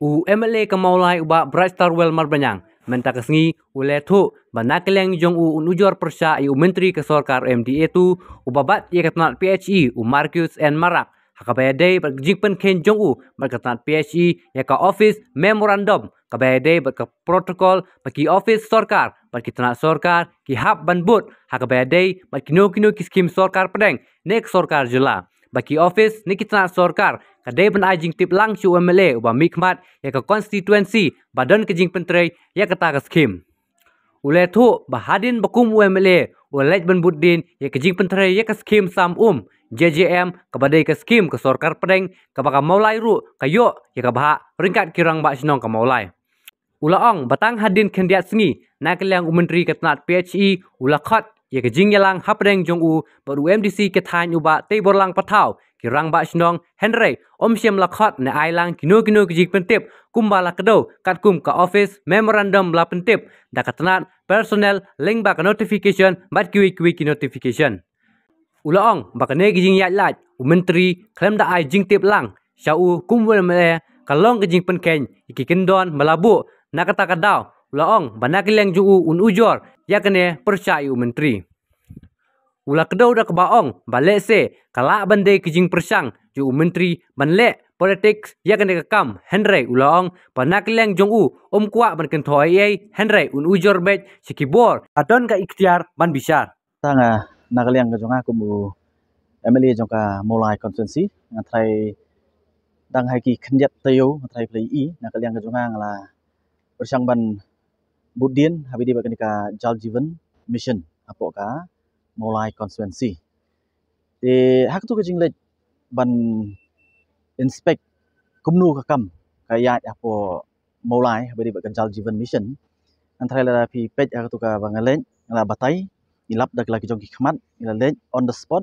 u MLA kemaulai uba Bright Star Wilmar Banyang menta kesengi ule tu bana keleng jong u unujor persa i u menteri ke sorkar MDA tu u babat ye ketnat PHE u Marcus and Marak hakabaya day bat jing pen ken jong u bat ketnat PHE ye ka office memorandum kabaya day bat ke protokol bat ki office sorkar bat ki tenat sorkar ki hap ban but hakabaya day bat kino kino ki skim sorkar pedeng nek sorkar jela bat ki office nek ki tenat sorkar ka de ban ai jing tip lang chu MLA ba mi khmat ya ka constituency ba don ka jing pentre ya ka ta ka skim ule thu ba hadin ba kum MLA u lej ban buddin ya ka jing pentre ya ka skim sam um JJM ka ba de ka skim ka sorkar padeng ka ba ka maulai ru ka yo ya ka ba ringkat kirang ba sinong ka maulai ula ong batang hadin khandia singi na ka lang umentri ka tnat PHE ula khat ye ke e, ya jing yelang hapreng jong u baru MDC ke thanyu ba te borlang pathau ki rang ba shnong henry om siam la khot ne ai lang kinu kinu ki jik pentip kum ba la kat kum ka office memorandum la pentip da katnat personnel link ba ka notification ba ki wi wi ki notification ulaong ba ne ki jing yat lat u menteri klem da ai jing tip lang sha u kum wel me ka long ki jing pen ken ki kendon malabu na kata kedau dau ulaong ba na ki leng ju u un ujor ya percaya u menteri Ula kedau dah kebaong, balik se, kalak bandai kejing persang, juu menteri, banlek, politik, ya kena kekam, hendrai ulaong, panak liang jong u, om kuak ban kentuai ye, hendrai un ujor bet, sekibor, adon ka ikhtiar, ban bisar. Tangga, ah, nak liang ke jong aku mu, emeli jong ka mulai konsensi, ngatrai, dang hai ki kenyat tayo, ngatrai play i, nak liang ke jong aku ngala, persang ban, Budin, habis dia berkenaan jaljivan mission apa kah? มลายคอนเซนซีเอฮักทุกจริงเลยบันอินสเปกคุมนูกำกายาจะพอมลายบริบกันจัลจีวันมิชันอันทรายละพีเป็ดอากตุกาบังเลนงลาบัตไทยอีลับดักลากิจงกิขมัดอีลาเลนออนเดอะสปอต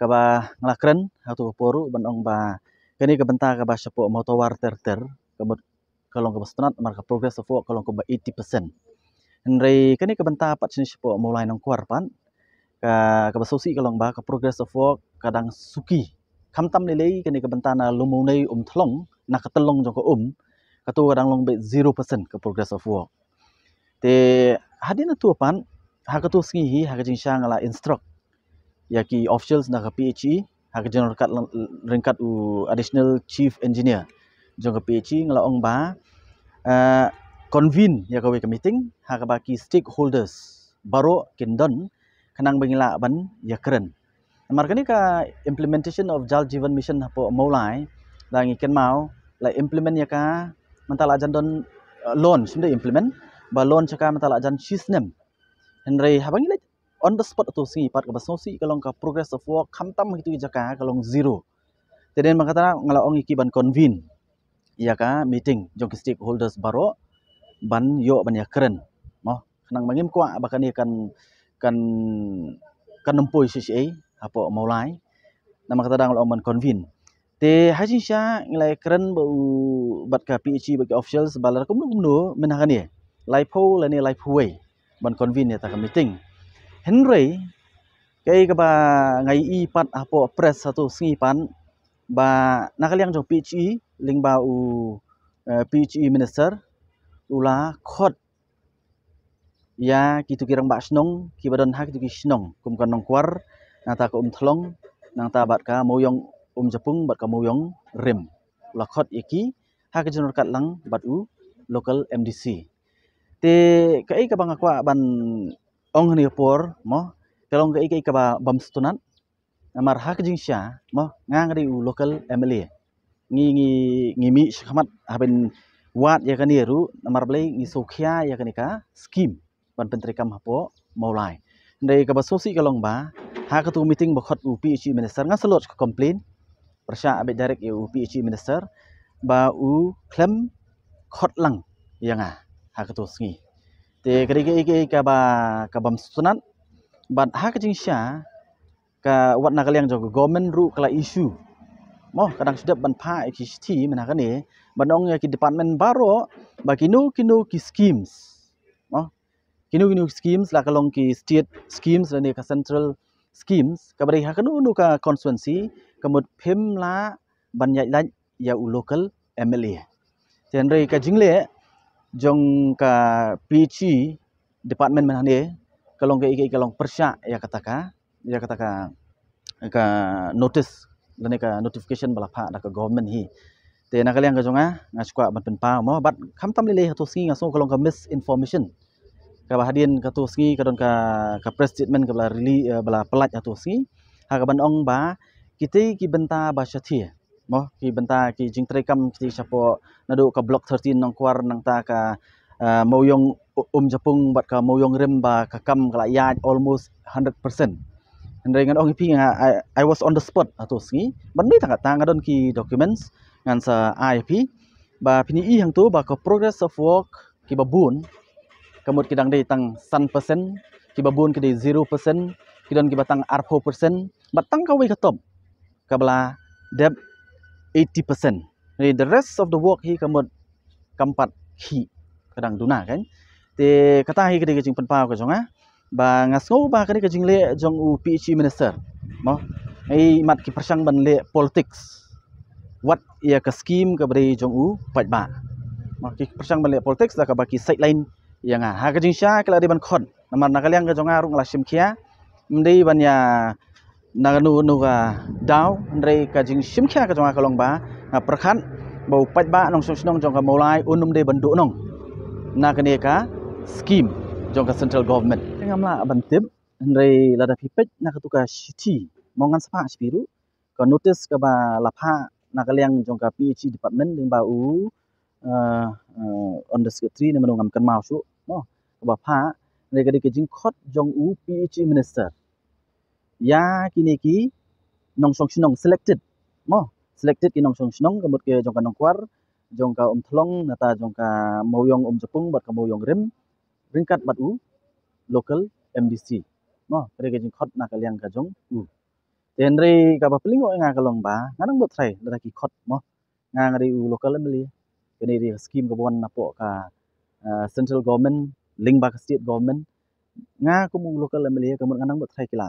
กับงลาครันฮักตุกปอรุบันองบาคันี้กับันตากับาเฉพาะมอตวาร์เตอร์เตอร์กับกับลงกับสตันต์มาร์กับโปรเกรสโฟกับลงกับ80%อันเรย์คันี้กับันตาปัจจุบันเฉพาะมลายน้องควาร์ปันก็กระสุนสีกลองบาก็ progress of work กระดังสุกีคำตั้มเล่ยๆกันในกระบันตานาลมูในอุ้มทลงนักตะลงจงก็อุ้มกระตัวกระดังลงเป็น0%กับ progress of work แต่ฮัดีนตัวปันหากตัวสิ่งนี้หากจริงช่างละ instruct อยากี official นักก็ PhD หากจริงระดับระดับอู additional chief engineer จงก็ PhD งละองบา convene อยากเอาไว้กับ meeting หากบากี stakeholders baru kendon kenang bingila ban ya keren. Markani ka implementation of Jal Jivan Mission hapo maulai la ngiken mau la implement ya ka mantala jan don uh, loan sinde implement ba loan chaka ya mantala jan shisnem. Henry habang ila on the spot to see part ka baso si kalong ka progress of work khamtam hitu jaka kalong zero. Tenen makatara ngala ong iki ban convene ya ka meeting jong stakeholders baro ban yo ban ya keren. Mo kenang mangim kwa bakani kan kan kan nempoi CCA apo maulai nama kata dang lawan convin te hajin sya ngelai keren bau bat ka PC bagi official sebalar kumno kumno menakan ye lai pho la ni lai phu wei ban convin ya ta meeting henry kai ka ba ngai i pat apo press satu singi pan ba nakal yang jo PC ling ba u eh, PC minister ula khot ya kita kira mbak senong kita dan hak kita senong kum kan nong kuar nata ke um thlong nata bat ka moyong um jepung bat ka moyong rem lakot iki hak jenur kat lang bat u local MDC te kai ka bang akwa ban ong ni por mo telong kai kai ka ba bam stunat amar hak jing sha mo ngang ri u local MLA ngi ngi ngi mi shamat haben wat ya kan ni ru amar blai ngi sokhia ya kan ka scheme วันเป็นตรีกรรมหัวโป้มาลายในกบสุสีกลองบาหากตัวมิทิ้งบกอดอุปิชีมินิสเตอร์งั้นสลดคอมพลีนประชาอเบดเรกอุปิชีมินิสเตอร์บาอูเคลมคอดลังยังไงหากตัวสิ่งแต่กรณีเกี่ยวกับกบสุนันบัดหากจริงเสียกับวัดนักเลี้ยงจากกอมเมนรู้กลายอิชูมอกระดังสุดเด็ดบันพาเอ็กซิสตีมันหากันเนี่ยบันองยาคิดเดปันเมนบาร์โรบากินูกินูกิสกิมส์ kinu kinu schemes la kalong ki state schemes la ne ka central schemes ka bari ha kanu nu ka constituency kamut phim la ban yai la ya u local mla ten re ka jingle jong ka pg e department man ne kalong ka ik ik kalong persya ya kataka ya kataka ka notice la ne ka notification bala pha la ka government hi te na ka liang ka jonga nga chwa ban pen pa mo bat kham tam le le ha to sing a so kalong ka misinformation ka bahadin ka tu sngi ka don ka ka press statement ka bla rili eh, bla pelat atu sngi ha ka ban ong ba kite ki benta ba syathia mo ki benta ki jing tre kam ki sapo na do ka block 13 nang kuar nang ta ka eh, mau yong um japung bat ka mau yong rem ba ka kam ka ya almost 100% and ngan ong pi nga i was on the spot atu sngi ban ni tang ta ngadon ki documents ngan sa ip ba pini i hang tu ba ka progress of work ki babun kamut kidang di tang 3% kibabun kidi 0% kidon kibatang r 4% batang kawai katop kabla deb 80% ni the rest of the work hi kamut kampat hi kadang duna kan te kata hi kidi kecing penpa ko jonga eh? ba ngasngo ba kidi kecing le jong u pc minister mo ai mat ki persang ban le politics what ia ke scheme ke beri jong u pat ba mak ki persang ban le politics dak ba ki sideline ยังไงฮะก็จริงใช่ก็เลยดิบันคนน้ำมันนักเลี้ยงก็จะง่ารุ่งลาชิมเคียมันดีบันยานักหนูนูกาดาวมันดีก็จริงชิมเคียก็จะง่าขลังบ้างับประคันบ่าวปัดบ้าน้องชมชนงจงกับมาลายอุนุมดีบันดุน้องนักเนียกาสกิมจงกับเซ็นทรัลกอร์เมนต์ยังไงล่ะบันทิมมันดีระดับพิเศษนักตุกาชิตีมองงานสภาสิบิรุก็โน้ติสกับบ่าลาพานักเลี้ยงจงกับพีเอชดีพาร์ตเมนต์ดึงบ่าวอู uh, on the secretary ni menungam kan mau su no ba pha ne ka dikin khot jong u pg minister ya kini ki nong song sinong selected mo selected ki nong song sinong kamut ke jong ka nong kwar jong ka um thlong na ta jong ka mau yong um jepung bat ka mau yong rim ringkat bat u local mdc mo ne ka dikin khot na ka liang ka jong u Tenri ka ba pelingo nga ka long ba ngarang bot thai da ki khot mo nga ngari u local mali kini di skim kebun napo ka ah, central government ling bak state government nga kumung local amelia lah kamun kanang bat kila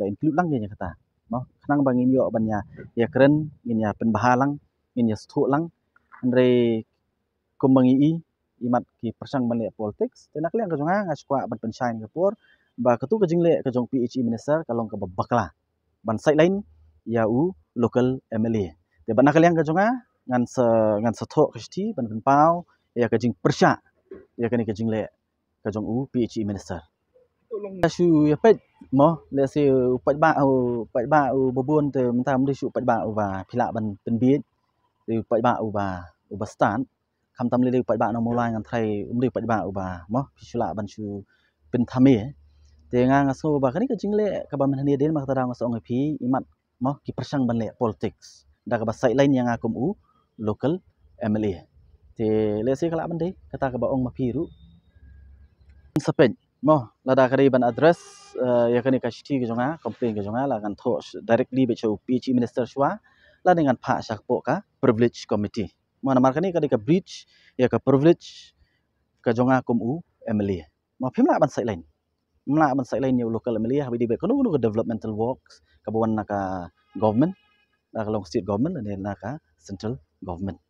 la include lang yenya kata no kanang bang inyo banya ya, ya kren inya pen bahalang inya sthu lang andre kumang i imat ki persang mali politics tenak liang kajunga nga skwa bat pen shine kapur ba ketu kajing le kajong phe minister kalong ka bakla ban side line ya u local amelia te banak liang kajunga ngan ngan se ngan se tho khisti ban ban pau ya ka jing persha ya ka ni ka jing le ka jong u phi e minister ta shu ya pet mo le se u pet ba u pet ba u bo bon te mon tham de shu pet ba u ba phila ban ban biet le u pet ba u ba u ba stan kham tam le le u pet ba no mo lai ngan thai um le pet ba u ba mo phi shula ban shu pin tham e te nga nga so ba ka ni ka jing le ka ba man ni den ma ta da ngos ong phi imat mo ki persang ban le politics da ka ba sai lain yang akum u local MLA. Jadi lepas ini kalau apa deh, kita ke bawah mah piru. Sepen, mah lada kerja iban address, eh, ya kene kasih tiga jonga, komplain ke jonga, lakukan tos directly baca upi chief minister semua, lada dengan pak syakpo ka privilege committee. Mana mereka ni kerja ke bridge, ya ke privilege ke jonga kumu MLA. Mah pihak apa sih lain? Mula apa sih lainnya local MLA, habis di bawah kono kono ke developmental works, kebawah nak government, lakukan state government, dan nak central government